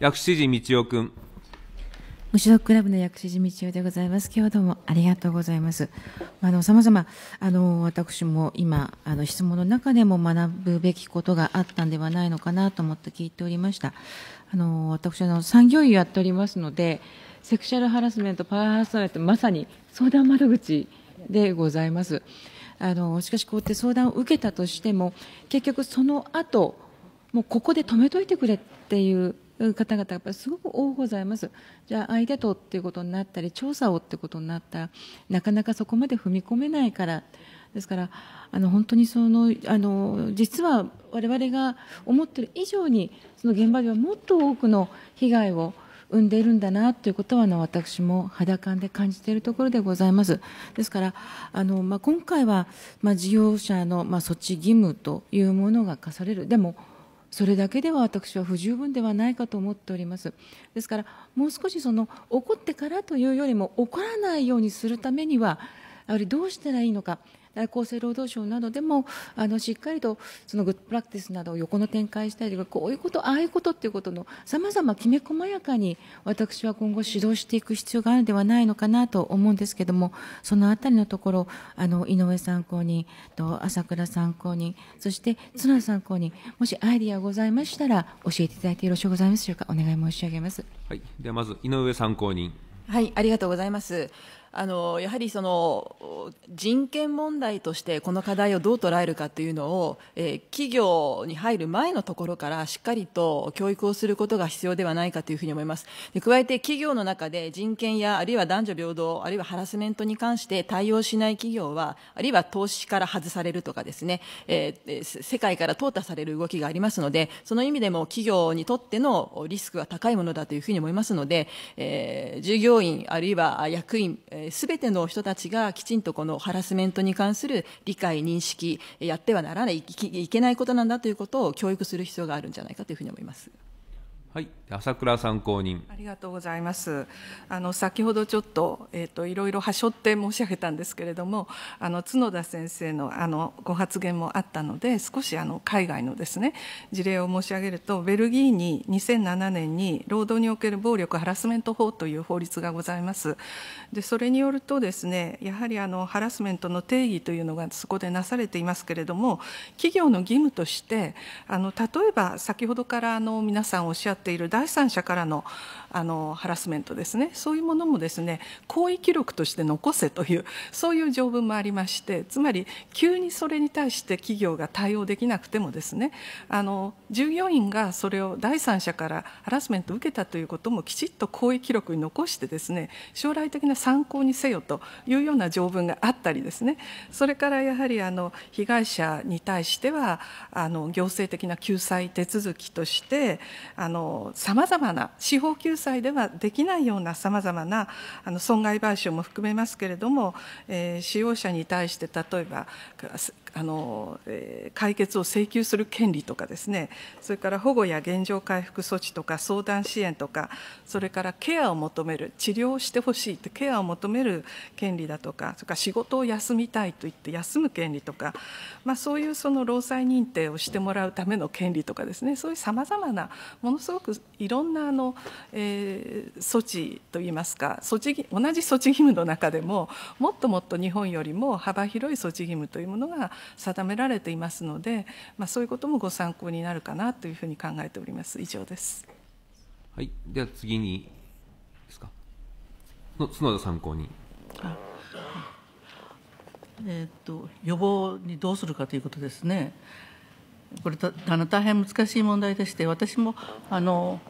薬師寺道夫君。無所属クラブの薬師寺道夫でございます。今日どうもありがとうございます。あの、ざま、あの、私も今、あの、質問の中でも学ぶべきことがあったんではないのかなと思って聞いておりました。あの、私、あの、産業医をやっておりますので、セクシャルハラスメント、パワーハラスメント、まさに相談窓口でございます。あの、しかし、こうやって相談を受けたとしても、結局その後、もうここで止めといてくれっていう方々やっぱりすごく多ございますじゃあ相手とっていうことになったり調査をってことになったらなかなかそこまで踏み込めないからですからあの本当にそのあの実は我々が思ってる以上にその現場ではもっと多くの被害を生んでいるんだなということはあの私も肌感で感じているところでございます。ですからあの、まあ、今回は、まあ、事業者の、まあ、措置義務というものが課されるでもそれだけでは私は不十分ではないかと思っておりますですからもう少しその怒ってからというよりも怒らないようにするためにはやはりどうしたらいいのか厚生労働省などでもあのしっかりとそのグッドプラクティスなどを横の展開したりとかこういうことああいうことっていうことのさまざまきめ細やかに私は今後指導していく必要があるのではないのかなと思うんですけどもそのあたりのところあの井上参考人と朝倉参考人そして角田参考人もしアイディアございましたら教えていただいてよろしゅうございますでしょうかお願い申し上げます。はい、ではまず井上参考人はいありがとうございますあのやはりその人権問題としてこの課題をどう捉えるかというのを、えー、企業に入る前のところからしっかりと教育をすることが必要ではないかというふうに思いますで加えて企業の中で人権やあるいは男女平等あるいはハラスメントに関して対応しない企業はあるいは投資から外されるとかですね、えー、世界から淘汰される動きがありますのでその意味でも企業にとってのリスクは高いものだというふうに思いますので、えー、従業員あるいは役員、えーすべての人たちがきちんとこのハラスメントに関する理解、認識、やってはならない、いけないことなんだということを教育する必要があるんじゃないかというふうに思います。はい、朝倉参考人。ありがとうございます。あの先ほどちょっとえっ、ー、といろいろ端折って申し上げたんですけれども、あの角田先生のあのご発言もあったので、少しあの海外のですね事例を申し上げると、ベルギーに2007年に労働における暴力ハラスメント法という法律がございます。でそれによるとですね、やはりあのハラスメントの定義というのがそこでなされていますけれども、企業の義務としてあの例えば先ほどからあの皆さんおっしゃっっている第三者からのあのハラスメントですねそういうものもですね行為記録として残せというそういう条文もありましてつまり急にそれに対して企業が対応できなくてもですねあの従業員がそれを第三者からハラスメントを受けたということもきちっと行為記録に残してですね将来的な参考にせよというような条文があったりですねそれからやはりあの被害者に対してはあの行政的な救済手続きとしてあのさまざまな司法救済ではできないようなさまざまなあの損害賠償も含めますけれども、えー、使用者に対して例えばあの解決を請求する権利とかですねそれから保護や現状回復措置とか相談支援とかそれからケアを求める治療してほしいってケアを求める権利だとかそれから仕事を休みたいといって休む権利とか、まあ、そういうその労災認定をしてもらうための権利とかですねそういうさまざまなものすごくいろんなあの、えー、措置といいますか措置同じ措置義務の中でももっともっと日本よりも幅広い措置義務というものが定められていますので、まあ、そういうこともご参考になるかなというふうに考えております。以上です。はい、では次にですか。角田参考に。えー、っと予防にどうするかということですね。これあの大変難しい問題でして、私もあの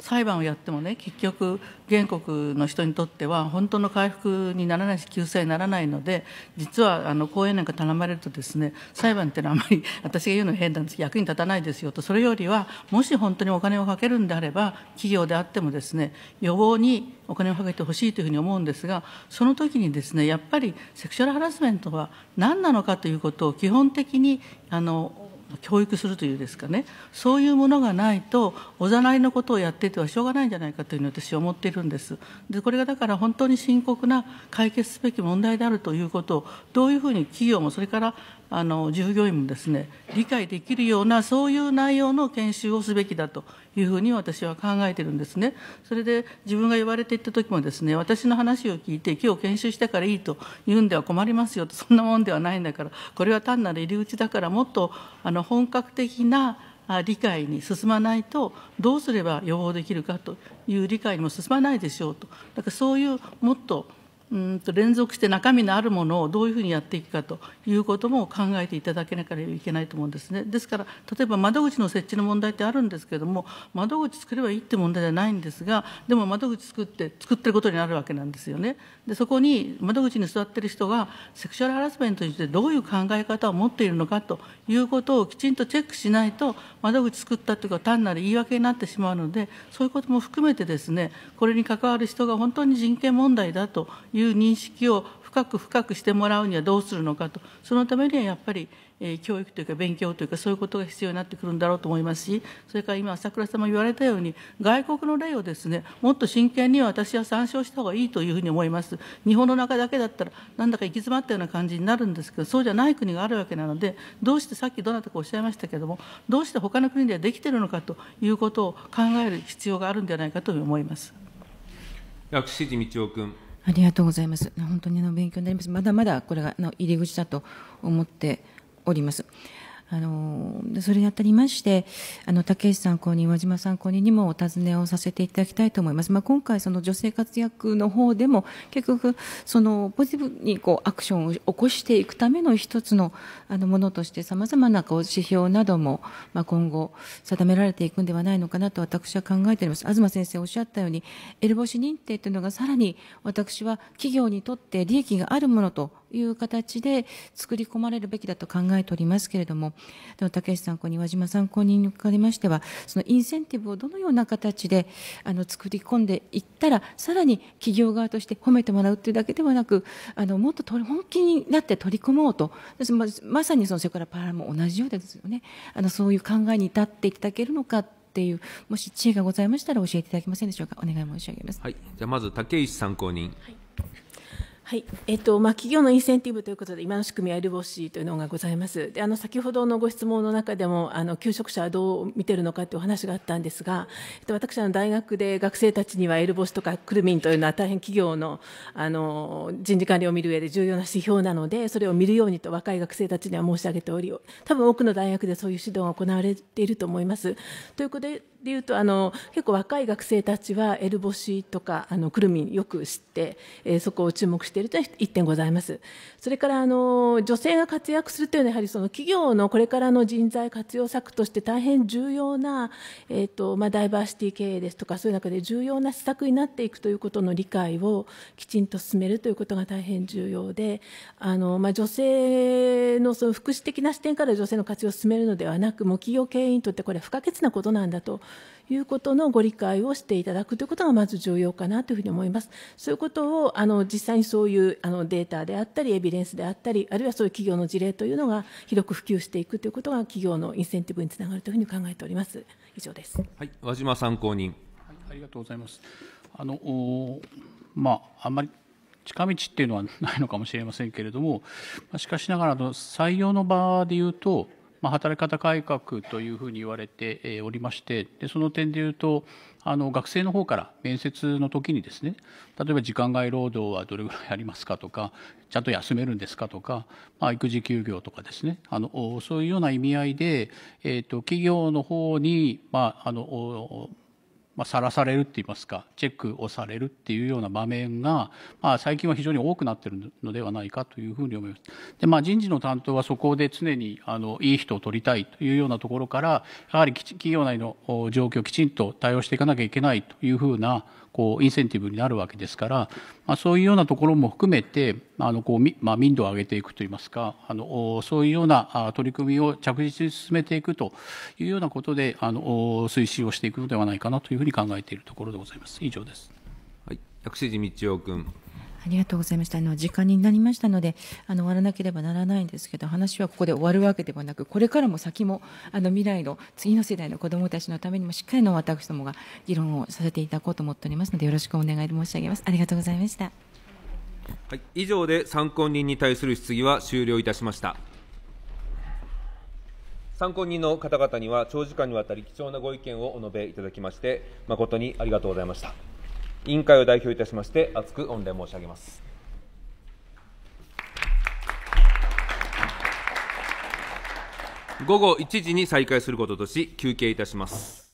裁判をやってもね結局原告の人にとっては本当の回復にならないし救済にならないので実はあの講演なんか頼まれるとですね裁判っていうのはあまり私が言うの変なんです役に立たないですよとそれよりはもし本当にお金をかけるんであれば企業であってもですね予防にお金をかけてほしいというふうに思うんですがその時にですねやっぱりセクシュアルハラスメントは何なのかということを基本的にあの教育するというですかねそういうものがないとおざなりのことをやっててはしょうがないんじゃないかというふう私は思っているんですでこれがだから本当に深刻な解決すべき問題であるということをどういうふうに企業もそれからあの従業員もですね理解できるようなそういう内容の研修をすべきだというふうに私は考えているんですねそれで自分が言われていった時もですね私の話を聞いて今日研修したからいいと言うんでは困りますよとそんなもんではないんだからこれは単なる入り口だからもっとあの本格的な理解に進まないと、どうすれば予防できるかという理解にも進まないでしょうと、だからそういうもっとうんと連続して中身のあるものをどういうふうにやっていくかということも考えていただけなければいけないと思うんですね。ですから、例えば窓口の設置の問題ってあるんですけれども、窓口作ればいいって問題ではないんですが、でも窓口作って、作ってることになるわけなんですよね。で、そこに窓口に座ってる人が、セクシュアルハラスメントについてどういう考え方を持っているのかということをきちんとチェックしないと、窓口作ったというか単なる言い訳になってしまうので、そういうことも含めてですね、これに関わる人が本当に人権問題だという認識を深く深くしてもらうにはどうするのかと、そのためにはやっぱり、え教育というか勉強というかそういうことが必要になってくるんだろうと思いますし、それから今、朝倉さんも言われたように、外国の例をですね、もっと真剣に私は参照した方がいいというふうに思います。日本の中だけだったら、なんだか行き詰まったような感じになるんですけど、そうじゃない国があるわけなので、どうしてさっきどなたかおっしゃいましたけども、どうして他の国ではできているのかということを考える必要があるんではないかと思います。薬師寺道夫君。ありがとうございます。本当にあの勉強になります。まだまだこれがの入り口だと思っております。あのそれにあたりましてあの竹内参考人和島参考人にもお尋ねをさせていただきたいと思います、まあ、今回その女性活躍の方でも結局そのポジティブにこうアクションを起こしていくための一つのあのものとしてさまざまなこう指標なども、まあ、今後定められていくんではないのかなと私は考えております東先生おっしゃったようにエルボシ認定というのがさらに私は企業にとって利益があるものという形で作り込まれるべきだと考えておりますけれども、でも竹内さん、こう庭島さん、公認におかれましては、そのインセンティブをどのような形であの作り込んでいったら、さらに企業側として褒めてもらうというだけではなく、あのもっと本気になって取り込もうと、まさにそのそれからパラも同じようですよね、あのそういう考えに至っていただけるのか。っていうもし知恵がございましたら教えていただけませんでしょうかお願い申し上げます。はい、じゃまず竹石参考人。はいはい、えっとまあ、企業のインセンティブということで、今の仕組みはエルボシというのがございます、であの先ほどのご質問の中でも、あの求職者はどう見てるのかというお話があったんですが、えっと、私は大学で学生たちにはエルボシとかクルミンというのは大変企業のあの人事管理を見る上で重要な指標なので、それを見るようにと若い学生たちには申し上げており、多分多くの大学でそういう指導が行われていると思います。ということででいうとあの結構若い学生たちはエルボシとかあのくるみよく知って、えー、そこを注目しているというのは1点ございますそれからあの女性が活躍するというのはやはりその企業のこれからの人材活用策として大変重要な、えーとまあ、ダイバーシティ経営ですとかそういう中で重要な施策になっていくということの理解をきちんと進めるということが大変重要であの、まあ、女性のその福祉的な視点から女性の活用を進めるのではなくもう企業経営にとってこれは不可欠なことなんだということのご理解をしていただくということがまず重要かなというふうに思います。そういうことをあの実際にそういうあのデータであったりエビデンスであったりあるいはそういう企業の事例というのが広く普及していくということが企業のインセンティブにつながるというふうに考えております。以上です。はい、和島参考人。はい、ありがとうございます。あのまああんまり近道っていうのはないのかもしれませんけれども、しかしながら採用の場でいうとまあ、働き方改革というふうに言われておりましてでその点でいうとあの学生の方から面接の時にですね例えば時間外労働はどれぐらいありますかとかちゃんと休めるんですかとか、まあ、育児休業とかですねあのそういうような意味合いで、えーと、と企業の方に、まああのまあ、晒されるって言いますかチェックをされるっていうような場面が、まあ、最近は非常に多くなってるのではないかというふうに思います。でまあ、人事の担当はそこで常にあのいい人を取りたいというようなところからやはり企業内の状況をきちんと対応していかなきゃいけないというふうなこうインセンティブになるわけですから、まあ、そういうようなところも含めてあのこう、まあ、民度を上げていくといいますかあのそういうような取り組みを着実に進めていくというようなことであの推進をしていくのではないかなというふうに考えているところでございます。以上です、はい、薬師寺道夫君ありがとうございました。あの、時間になりましたので、あの、終わらなければならないんですけど、話はここで終わるわけではなく、これからも先も、あの、未来の次の世代の子どもたちのためにも、しっかりの私どもが議論をさせていただこうと思っておりますので、よろしくお願い申し上げます。ありがとうございました。はい、以上で参考人に対する質疑は終了いたしました。参考人の方々には長時間にわたり貴重なご意見をお述べいただきまして誠にありがとうございました。委員会を代表いたしまして厚く御礼申し上げます午後1時に再開することとし休憩いたします